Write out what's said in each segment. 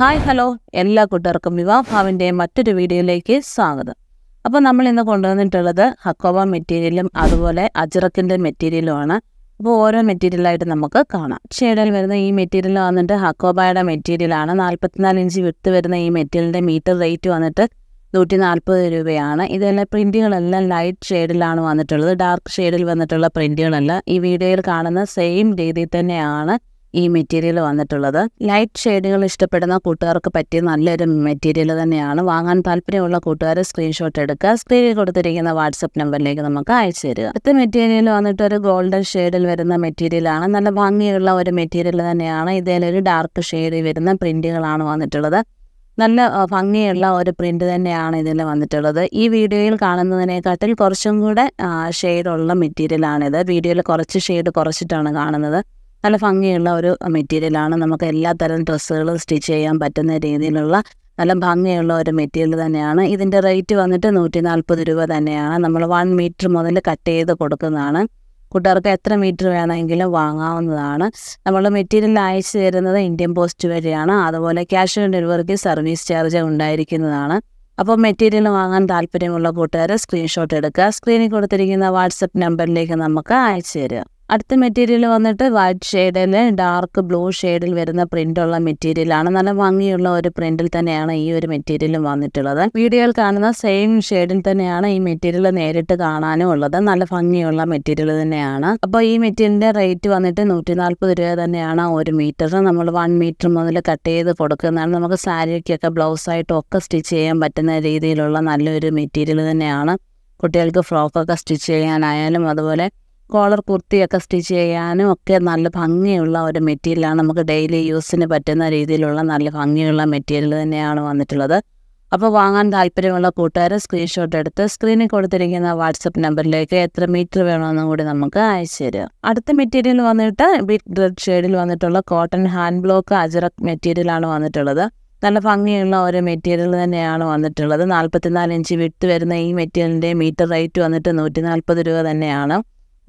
hi hello എല്ലാ കൂട്ടുകാർക്കും വിവാഭാവിൻ്റെ മറ്റൊരു വീഡിയോയിലേക്ക് സ്വാഗതം അപ്പോൾ നമ്മൾ ഇന്ന് കൊണ്ടുവന്നിട്ടുള്ളത് ഹക്കോവ മെറ്റീരിയലും അതുപോലെ അജിറക്കിൻ്റെ മെറ്റീരിയലുമാണ് അപ്പോൾ ഓരോ മെറ്റീരിയലായിട്ട് നമുക്ക് കാണാം ഷെയ്ഡിൽ വരുന്ന ഈ മെറ്റീരിയൽ വന്നിട്ട് ഹക്കോബയുടെ മെറ്റീരിയലാണ് നാൽപ്പത്തിനാല് ഇഞ്ച് വിട്ട് വരുന്ന ഈ മെറ്റീരിയലിൻ്റെ മീറ്റർ റേറ്റ് വന്നിട്ട് നൂറ്റി നാൽപ്പത് രൂപയാണ് ഇതെല്ലാം പ്രിൻറ്റുകളെല്ലാം ലൈറ്റ് ഷെയ്ഡിലാണ് വന്നിട്ടുള്ളത് ഡാർക്ക് ഷെയ്ഡിൽ വന്നിട്ടുള്ള പ്രിൻറ്റുകളെല്ലാം ഈ വീഡിയോയിൽ കാണുന്ന സെയിം രീതിയിൽ തന്നെയാണ് ഈ മെറ്റീരിയൽ വന്നിട്ടുള്ളത് ലൈറ്റ് ഷെയ്ഡുകൾ ഇഷ്ടപ്പെടുന്ന കൂട്ടുകാർക്ക് പറ്റിയ നല്ലൊരു മെറ്റീരിയൽ തന്നെയാണ് വാങ്ങാൻ താല്പര്യമുള്ള കൂട്ടുകാർ സ്ക്രീൻഷോട്ട് എടുക്കുക സ്ക്രീനിൽ കൊടുത്തിരിക്കുന്ന വാട്സപ്പ് നമ്പറിലേക്ക് നമുക്ക് അയച്ചു തരിക അടുത്ത മെറ്റീരിയൽ വന്നിട്ട് ഒരു ഗോൾഡൻ ഷെയ്ഡിൽ വരുന്ന മെറ്റീരിയലാണ് നല്ല ഭംഗിയുള്ള ഒരു മെറ്റീരിയൽ തന്നെയാണ് ഇതിലൊരു ഡാർക്ക് ഷെയ്ഡിൽ വരുന്ന പ്രിന്റുകളാണ് വന്നിട്ടുള്ളത് നല്ല ഭംഗിയുള്ള ഒരു പ്രിന്റ് തന്നെയാണ് ഇതിൽ വന്നിട്ടുള്ളത് ഈ വീഡിയോയിൽ കാണുന്നതിനെക്കാട്ടിൽ കുറച്ചും കൂടെ ഷെയ്ഡുള്ള മെറ്റീരിയലാണിത് വീഡിയോയിൽ കുറച്ച് ഷെയ്ഡ് കുറച്ചിട്ടാണ് കാണുന്നത് നല്ല ഭംഗിയുള്ള ഒരു മെറ്റീരിയലാണ് നമുക്ക് എല്ലാ തരം ഡ്രസ്സുകളും സ്റ്റിച്ച് ചെയ്യാൻ പറ്റുന്ന രീതിയിലുള്ള നല്ല ഭംഗിയുള്ള ഒരു മെറ്റീരിയൽ തന്നെയാണ് ഇതിൻ്റെ റേറ്റ് വന്നിട്ട് നൂറ്റി നാൽപ്പത് രൂപ തന്നെയാണ് നമ്മൾ വൺ മീറ്റർ മുതൽ കട്ട് ചെയ്ത് കൊടുക്കുന്നതാണ് കുട്ടികർക്ക് എത്ര മീറ്റർ വേണമെങ്കിലും വാങ്ങാവുന്നതാണ് നമ്മൾ മെറ്റീരിയൽ അയച്ചു തരുന്നത് ഇന്ത്യൻ പോസ്റ്റ് വഴിയാണ് അതുപോലെ ക്യാഷ് ഓൺ ഡെലിവറിക്ക് സർവീസ് ചാർജ് ഉണ്ടായിരിക്കുന്നതാണ് അപ്പോൾ മെറ്റീരിയൽ വാങ്ങാൻ താല്പര്യമുള്ള കൂട്ടുകാർ സ്ക്രീൻഷോട്ട് എടുക്കുക സ്ക്രീനിൽ കൊടുത്തിരിക്കുന്ന വാട്സപ്പ് നമ്പറിലേക്ക് നമുക്ക് അയച്ചു തരിക അടുത്ത മെറ്റീരിയൽ വന്നിട്ട് വൈറ്റ് ഷെയ്ഡിൽ ഡാർക്ക് ബ്ലൂ ഷെയ്ഡിൽ വരുന്ന പ്രിൻ്റുള്ള മെറ്റീരിയലാണ് നല്ല ഭംഗിയുള്ള ഒരു പ്രിന്റിൽ തന്നെയാണ് ഈ ഒരു മെറ്റീരിയലും വന്നിട്ടുള്ളത് വീഡിയോയിൽ കാണുന്ന സെയിം ഷെയ്ഡിൽ തന്നെയാണ് ഈ മെറ്റീരിയൽ നേരിട്ട് കാണാനും ഉള്ളത് നല്ല ഭംഗിയുള്ള മെറ്റീരിയൽ തന്നെയാണ് അപ്പോൾ ഈ മെറ്റീരിയലിൻ്റെ റേറ്റ് വന്നിട്ട് നൂറ്റി നാൽപ്പത് രൂപ തന്നെയാണ് ഒരു മീറ്റർ നമ്മൾ വൺ മീറ്റർ മുതൽ കട്ട് ചെയ്ത് കൊടുക്കുന്നതാണ് നമുക്ക് സാരിക്കൊക്കെ ബ്ലൗസായിട്ടും ഒക്കെ സ്റ്റിച്ച് ചെയ്യാൻ പറ്റുന്ന രീതിയിലുള്ള നല്ലൊരു മെറ്റീരിയൽ തന്നെയാണ് കുട്ടികൾക്ക് ഫ്രോക്കൊക്കെ സ്റ്റിച്ച് ചെയ്യാനായാലും അതുപോലെ കോളർ കുർത്തിയൊക്കെ സ്റ്റിച്ച് ചെയ്യാനും ഒക്കെ നല്ല ഭംഗിയുള്ള ഒരു മെറ്റീരിയലാണ് നമുക്ക് ഡെയിലി യൂസിന് പറ്റുന്ന രീതിയിലുള്ള നല്ല ഭംഗിയുള്ള മെറ്റീരിയൽ തന്നെയാണ് വന്നിട്ടുള്ളത് അപ്പോൾ വാങ്ങാൻ താല്പര്യമുള്ള കൂട്ടുകാർ സ്ക്രീൻഷോട്ട് എടുത്ത് സ്ക്രീനിൽ കൊടുത്തിരിക്കുന്ന വാട്സപ്പ് നമ്പറിലേക്ക് എത്ര മീറ്റർ വേണമെന്നും കൂടി നമുക്ക് അയച്ചു തരും അടുത്ത മെറ്റീരിയൽ വന്നിട്ട് ബിഗ് റെഡ് ഷെയ്ഡിൽ വന്നിട്ടുള്ള കോട്ടൺ ഹാൻഡ് ബ്ലോക്ക് അജറക് മെറ്റീരിയലാണ് വന്നിട്ടുള്ളത് നല്ല ഭംഗിയുള്ള ഒരു മെറ്റീരിയൽ തന്നെയാണ് വന്നിട്ടുള്ളത് നാൽപ്പത്തിനാല് ഇഞ്ച് വിട്ട് വരുന്ന ഈ മെറ്റീരിയലിൻ്റെ മീറ്റർ റേറ്റ് വന്നിട്ട് നൂറ്റി നാൽപ്പത് രൂപ തന്നെയാണ്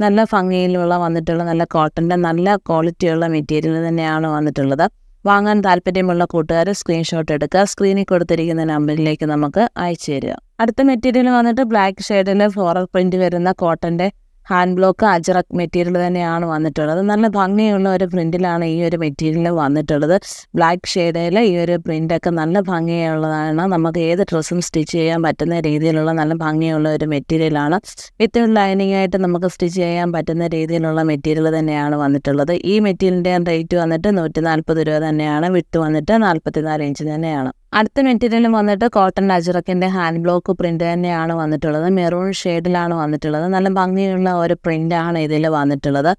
നല്ല ഭംഗിയിലുള്ള വന്നിട്ടുള്ള നല്ല കോട്ടൻ്റെ നല്ല ക്വാളിറ്റിയുള്ള മെറ്റീരിയൽ തന്നെയാണ് വന്നിട്ടുള്ളത് വാങ്ങാൻ താല്പര്യമുള്ള കൂട്ടുകാർ സ്ക്രീൻഷോട്ട് എടുക്കുക സ്ക്രീനിൽ കൊടുത്തിരിക്കുന്ന നമ്പറിലേക്ക് നമുക്ക് അയച്ചു തരിക അടുത്ത മെറ്റീരിയൽ വന്നിട്ട് ബ്ലാക്ക് ഷെയ്ഡിൽ ഫ്ലോറൽ പ്രിൻറ്റ് വരുന്ന കോട്ടൻ്റെ ഹാൻഡ് ബ്ലോക്ക് അജറക് മെറ്റീരിയൽ തന്നെയാണ് വന്നിട്ടുള്ളത് നല്ല ഭംഗിയുള്ള ഒരു പ്രിൻറ്റിലാണ് ഈ ഒരു മെറ്റീരിയൽ വന്നിട്ടുള്ളത് ബ്ലാക്ക് ഷെയ്ഡിൽ ഈ ഒരു പ്രിൻ്റൊക്കെ നല്ല ഭംഗിയുള്ളതാണ് നമുക്ക് ഏത് ഡ്രസ്സും സ്റ്റിച്ച് ചെയ്യാൻ പറ്റുന്ന രീതിയിലുള്ള നല്ല ഭംഗിയുള്ള ഒരു മെറ്റീരിയലാണ് വിത്ത് ലൈനിങ് ആയിട്ട് നമുക്ക് സ്റ്റിച്ച് ചെയ്യാൻ പറ്റുന്ന രീതിയിലുള്ള മെറ്റീരിയൽ തന്നെയാണ് വന്നിട്ടുള്ളത് ഈ മെറ്റീരിയലിൻ്റെ റേറ്റ് വന്നിട്ട് നൂറ്റി നാൽപ്പത് രൂപ തന്നെയാണ് വിട്ട് വന്നിട്ട് നാൽപ്പത്തിനാല് ഇഞ്ച് തന്നെയാണ് അടുത്ത മെറ്റീരിയലും വന്നിട്ട് കോട്ടൺ അജറക്കിൻ്റെ ഹാൻഡ് ബ്ലോക്ക് പ്രിൻ്റ് തന്നെയാണ് വന്നിട്ടുള്ളത് മെറൂൺ ഷെയ്ഡിലാണ് വന്നിട്ടുള്ളത് നല്ല ഭംഗിയുള്ള ഒരു പ്രിൻ്റാണ് ഇതിൽ വന്നിട്ടുള്ളത്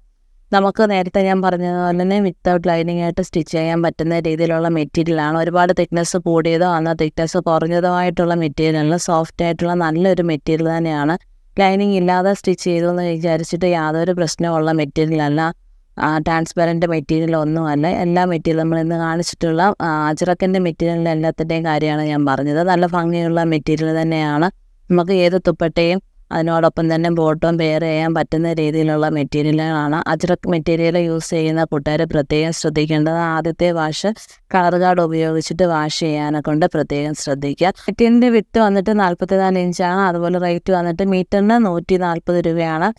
നമുക്ക് നേരത്തെ ഞാൻ പറഞ്ഞതുപോലെ തന്നെ വിത്തൗട്ട് ലൈനിങ് ആയിട്ട് സ്റ്റിച്ച് ചെയ്യാൻ പറ്റുന്ന രീതിയിലുള്ള മെറ്റീരിയലാണ് ഒരുപാട് തിക്നെസ് കൂടിയതോ എന്നാൽ തിക്നെസ് കുറഞ്ഞതോ ആയിട്ടുള്ള മെറ്റീരിയലാണ് സോഫ്റ്റ് ആയിട്ടുള്ള നല്ലൊരു മെറ്റീരിയൽ തന്നെയാണ് ലൈനിങ് ഇല്ലാതെ സ്റ്റിച്ച് ചെയ്തു എന്ന് വിചാരിച്ചിട്ട് യാതൊരു പ്രശ്നമുള്ള മെറ്റീരിയലല്ല ട്രാൻസ്പെറൻറ്റ് മെറ്റീരിയൽ ഒന്നുമല്ല എല്ലാ മെറ്റീരിയൽ നമ്മൾ ഇന്ന് കാണിച്ചിട്ടുള്ള അജിറക്കിൻ്റെ മെറ്റീരിയലിൻ്റെ എല്ലാത്തിൻ്റെയും കാര്യമാണ് ഞാൻ പറഞ്ഞത് നല്ല ഭംഗിയുള്ള മെറ്റീരിയൽ തന്നെയാണ് നമുക്ക് ഏത് തുപ്പട്ടയും അതിനോടൊപ്പം തന്നെ ബോട്ടോം പെയർ ചെയ്യാൻ പറ്റുന്ന രീതിയിലുള്ള മെറ്റീരിയലുകളാണ് അജിറക് മെറ്റീരിയൽ യൂസ് ചെയ്യുന്ന കൂട്ടുകാർ പ്രത്യേകം ശ്രദ്ധിക്കേണ്ടത് ആദ്യത്തെ വാഷ് കളർ കാർഡ് ഉപയോഗിച്ചിട്ട് വാഷ് ചെയ്യാനെ കൊണ്ട് പ്രത്യേകം ശ്രദ്ധിക്കുക മെറ്റീരിയലിൻ്റെ വിത്ത് വന്നിട്ട് നാല് ഇഞ്ചാണ് അതുപോലെ റേറ്റ് വന്നിട്ട് മീറ്ററിന് നൂറ്റി നാൽപ്പത് രൂപയാണ്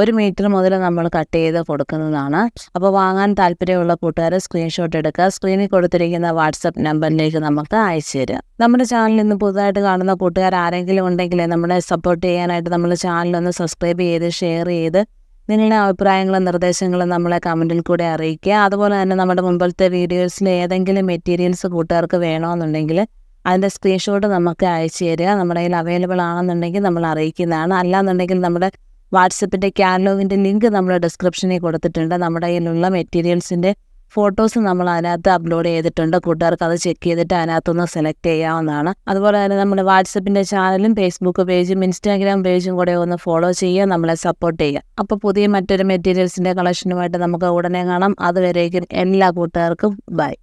ഒരു മീറ്റർ മുതൽ നമ്മൾ കട്ട് ചെയ്ത് കൊടുക്കുന്നതാണ് അപ്പോൾ വാങ്ങാൻ താല്പര്യമുള്ള കൂട്ടുകാർ സ്ക്രീൻഷോട്ട് എടുക്കുക സ്ക്രീനിൽ കൊടുത്തിരിക്കുന്ന വാട്സപ്പ് നമ്പറിലേക്ക് നമുക്ക് അയച്ചു തരിക നമ്മുടെ ചാനൽ നിന്ന് പുതുതായിട്ട് കാണുന്ന കൂട്ടുകാർ ആരെങ്കിലും ഉണ്ടെങ്കിൽ നമ്മളെ സപ്പോർട്ട് ചെയ്യാനായിട്ട് നമ്മുടെ ചാനലൊന്ന് സബ്സ്ക്രൈബ് ചെയ്ത് ഷെയർ ചെയ്ത് നിങ്ങളുടെ അഭിപ്രായങ്ങളും നിർദ്ദേശങ്ങളും നമ്മളെ കമൻറ്റിൽ കൂടെ അറിയിക്കുക അതുപോലെ തന്നെ നമ്മുടെ മുമ്പത്തെ വീഡിയോസിൽ ഏതെങ്കിലും മെറ്റീരിയൽസ് കൂട്ടുകാർക്ക് വേണമെന്നുണ്ടെങ്കിൽ അതിൻ്റെ സ്ക്രീൻഷോട്ട് നമുക്ക് അയച്ചു തരിക നമ്മുടെ കയ്യിൽ അവൈലബിൾ ആണെന്നുണ്ടെങ്കിൽ നമ്മൾ അറിയിക്കുന്നതാണ് അല്ലാന്നുണ്ടെങ്കിൽ നമ്മുടെ വാട്സപ്പിൻ്റെ കാറ്റലോഗിൻ്റെ ലിങ്ക് നമ്മൾ ഡിസ്ക്രിപ്ഷനിൽ കൊടുത്തിട്ടുണ്ട് നമ്മുടെ കയ്യിലുള്ള മെറ്റീരിയൽസിൻ്റെ ഫോട്ടോസ് നമ്മൾ അതിനകത്ത് അപ്ലോഡ് ചെയ്തിട്ടുണ്ട് കൂട്ടുകാർക്ക് അത് ചെക്ക് ചെയ്തിട്ട് അതിനകത്തൊന്ന് സെലക്ട് ചെയ്യാവുന്നതാണ് അതുപോലെ തന്നെ നമ്മുടെ വാട്സപ്പിൻ്റെ ചാനലും ഫേസ്ബുക്ക് പേജും ഇൻസ്റ്റാഗ്രാം പേജും കൂടെ ഒന്ന് ഫോളോ ചെയ്യുക നമ്മളെ സപ്പോർട്ട് ചെയ്യുക അപ്പോൾ പുതിയ മറ്റൊരു മെറ്റീരിയൽസിൻ്റെ കളക്ഷനുമായിട്ട് നമുക്ക് ഉടനെ കാണാം അതുവരേക്കും എല്ലാ കൂട്ടുകാർക്കും ബൈ